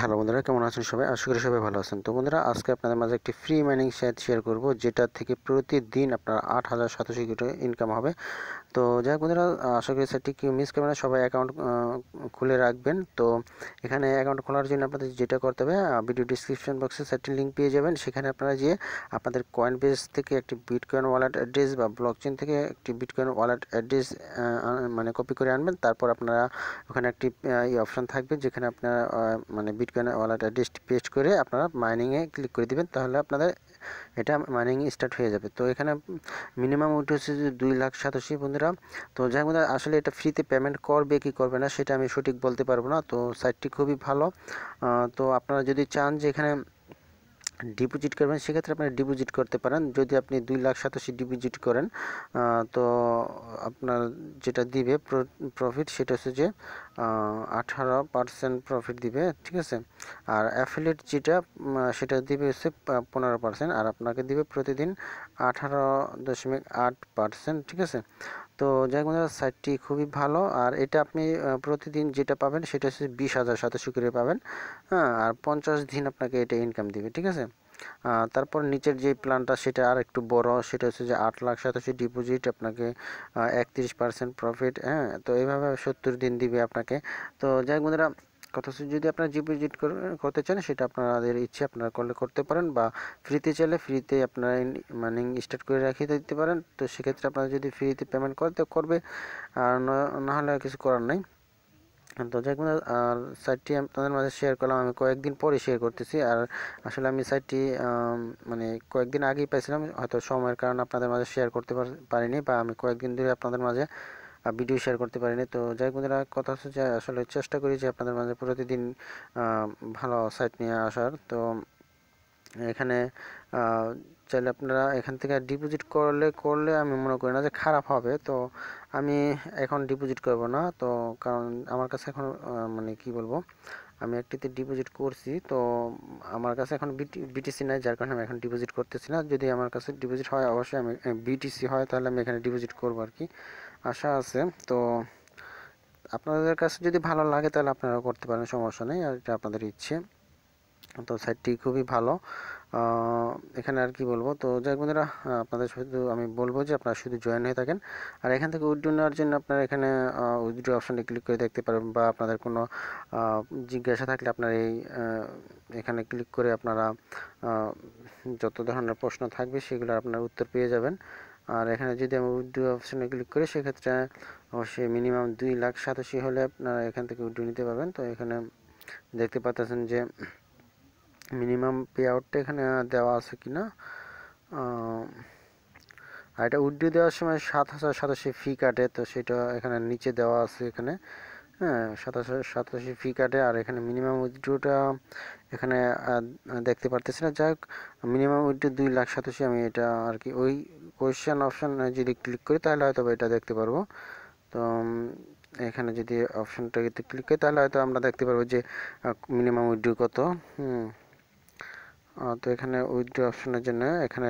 hello বন্ধুরা কেমন আছেন সবাই আশা করি সবাই ভালো আছেন তো বন্ধুরা আজকে আপনাদের মাঝে একটি ফ্রি মাইনিং সাইট শেয়ার করব যেটা থেকে প্রতিদিন আপনার আট হাজার সাতশো ইনকাম হবে তো যাই হোক বন্ধুরা আশা করি সেটি মিস করবেন না সবাই অ্যাকাউন্ট খুলে রাখবেন তো এখানে অ্যাকাউন্ট খোলার জন্য আপনাদের যেটা করতে হবে ভিডিও ডিসক্রিপশন বক্সে সেটি লিঙ্ক পেয়ে যাবেন সেখানে আপনারা গিয়ে আপনাদের কয়েন বেস থেকে একটি বিটকয়েন ওয়ালেট অ্যাড্রেস বা ব্লকচেন থেকে একটি বিটকয়েন ওয়ালেট অ্যাড্রেস মানে কপি করে আনবেন তারপর আপনারা ওখানে একটি এই অপশান থাকবে যেখানে আপনারা মানে বিটকয়েন ওয়ালেট অ্যাড্রেসটি পেস্ট করে আপনারা মাইনিংয়ে ক্লিক করে দেবেন তাহলে আপনাদের এটা মাইনিং স্টার্ট হয়ে যাবে তো এখানে মিনিমাম উঠে হচ্ছে দুই লাখ সাতাশি বন্ধুরা বন্ধুরা তো যাই হোক আসলে এটা ফ্রিতে পেমেন্ট করবে কি করবে না সেটা আমি সঠিক বলতে পারবো না তো সাইটটি খুবই ভালো তো আপনারা যদি চান যে এখানে ডিপোজিট করবেন সেক্ষেত্রে আপনি ডিপোজিট করতে পারেন যদি আপনি দুই লাখ সাতাশি ডিপোজিট করেন তো আপনার যেটা দিবে প্রফিট সেটা হচ্ছে যে আঠারো পার্সেন্ট প্রফিট দিবে ঠিক আছে আর অ্যাফিলেট যেটা সেটা দিবে হচ্ছে পনেরো পার্সেন্ট আর আপনাকে দিবে প্রতিদিন আঠারো দশমিক আট পার্সেন্ট ঠিক আছে তো যাই হোক সাইটটি খুবই ভালো আর এটা আপনি প্রতিদিন যেটা পাবেন সেটা হচ্ছে বিশ হাজার সাতাশো করে পাবেন হ্যাঁ আর পঞ্চাশ দিন আপনাকে এটা ইনকাম দিবে ঠিক আছে তারপর নিচের যে প্ল্যানটা সেটা আর একটু বড় সেটা হচ্ছে যে আট লাখ সাতাশি ডিপোজিট আপনাকে একত্রিশ পার্সেন্ট প্রফিট হ্যাঁ তো এইভাবে সত্তর দিন দিবে আপনাকে তো যাই বন্ধুরা অথচ যদি আপনারা জিপ ভিজিট করতে চান সেটা আপনাদের ইচ্ছে আপনারা করলে করতে পারেন বা ফ্রিতে চাইলে ফ্রিতে আপনারা মানে স্টার্ট করে রাখিয়ে দিতে পারেন তো সেক্ষেত্রে আপনারা যদি ফ্রিতে পেমেন্ট করতে করবে আর না হলে কিছু করার নাই তো যাই আর সাইটটি আপনাদের মাঝে শেয়ার করলাম আমি কয়েকদিন পরে শেয়ার করতেছি আর আসলে আমি সাইটটি মানে কয়েকদিন আগেই পাইছিলাম হয়তো সময়ের কারণে আপনাদের মাঝে শেয়ার করতে পারিনি বা আমি কয়েকদিন ধরে আপনাদের মাঝে ভিডিও শেয়ার করতে পারিনি তো যাই বন্ধুরা কথা হচ্ছে যে আসলে চেষ্টা করি যে আপনাদের মাঝে প্রতিদিন ভালো সাইট নিয়ে আসার তো এখানে চাইলে আপনারা এখান থেকে ডিপোজিট করলে করলে আমি মনে করি না যে খারাপ হবে তো আমি এখন ডিপোজিট করব না তো কারণ আমার কাছে এখন মানে কি বলবো আমি একটিতে ডিপোজিট করছি তো আমার কাছে এখন বিটিসি নাই যার কারণে আমি এখন ডিপোজিট করতেছি না যদি আমার কাছে ডিপোজিট হয় অবশ্যই আমি বিটিসি হয় তাহলে আমি এখানে ডিপোজিট করবো আর কি আশা আছে তো আপনাদের কাছে যদি ভালো লাগে তাহলে আপনারা করতে পারেন সমস্যা নেই আর এটা আপনাদের ইচ্ছে তো সাইটটি খুবই ভালো এখানে আর কি বলবো তো যাই বন্ধুরা আপনাদের শুধু আমি বলবো যে আপনারা শুধু জয়েন হয়ে থাকেন আর এখান থেকে উইড্রো নেওয়ার জন্য আপনারা এখানে উইড্রো অপশানে ক্লিক করে দেখতে পারবেন বা আপনাদের কোনো জিজ্ঞাসা থাকলে আপনার এই এখানে ক্লিক করে আপনারা যত ধরনের প্রশ্ন থাকবে সেগুলো আপনার উত্তর পেয়ে যাবেন আর এখানে যদি আমি উইড্রো অপশানে ক্লিক করি সেক্ষেত্রে অবশ্যই মিনিমাম দুই লাখ সাতাশি হলে আপনারা এখান থেকে উইড্রো নিতে পারবেন তো এখানে দেখতে পাচ্ছেন যে মিনিমাম পে আউটটা এখানে দেওয়া আছে কি না আর এটা উড্ডু দেওয়ার সময় সাত হাজার সাতাশি ফি কাটে তো সেটা এখানে নিচে দেওয়া আছে এখানে হ্যাঁ সাতাশ সাতাশি ফি কাটে আর এখানে মিনিমাম উইথড্রোটা এখানে দেখতে পারতেছি না যাই হোক মিনিমাম উইথড্রো দুই লাখ সাতাশি আমি এটা আর কি ওই কোয়েশ্চেন অপশান যদি ক্লিক করি তাহলে হয়তো এটা দেখতে পারবো তো এখানে যদি অপশানটাকে ক্লিক করি তাহলে হয়তো আমরা দেখতে পারবো যে মিনিমাম উইথড্রো কত হুম তো এখানে উইথড্র অপশনের জন্য এখানে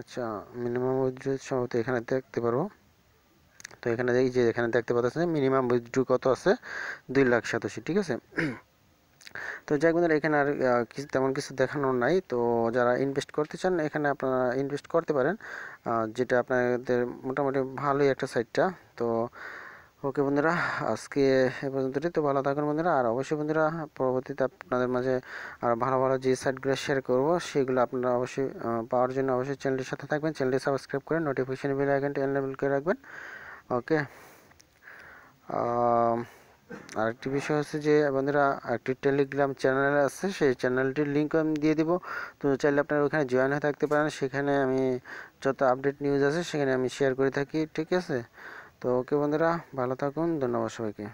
আচ্ছা মিনিমাম উইথড্র সম্ভবত এখানে দেখতে পারবো তো এখানে দেখি যে এখানে দেখতে পাচ্ছেন মিনিমাম উইথড্র কত আছে দুই লাখ সাতাশি ঠিক আছে তো যাই বন্ধুরা এখানে আর কিছু তেমন কিছু দেখানো নাই তো যারা ইনভেস্ট করতে চান এখানে আপনারা ইনভেস্ট করতে পারেন যেটা আপনাদের মোটামুটি ভালোই একটা সাইটটা তো ওকে বন্ধুরা আজকে এ পর্যন্তই তো ভালো থাকুন বন্ধুরা আর অবশ্যই বন্ধুরা পরবর্তীতে আপনাদের মাঝে আরও ভালো ভালো যে সাইটগুলো শেয়ার করব সেগুলো আপনারা অবশ্যই পাওয়ার জন্য অবশ্যই চ্যানেলটির সাথে থাকবেন চ্যানেলটি সাবস্ক্রাইব করে নোটিফিকেশন বেল আইকনটি এনলেবল করে রাখবেন ওকে আরেকটি বিষয় হচ্ছে যে বন্ধুরা একটি টেলিগ্রাম চ্যানেল আছে সেই চ্যানেলটির লিঙ্ক আমি দিয়ে দিব তো চাইলে আপনারা ওখানে জয়েন হয়ে থাকতে পারেন সেখানে আমি যত আপডেট নিউজ আছে সেখানে আমি শেয়ার করে থাকি ঠিক আছে তো ওকে বন্ধুরা ভালো থাকুন ধন্যবাদ সবাইকে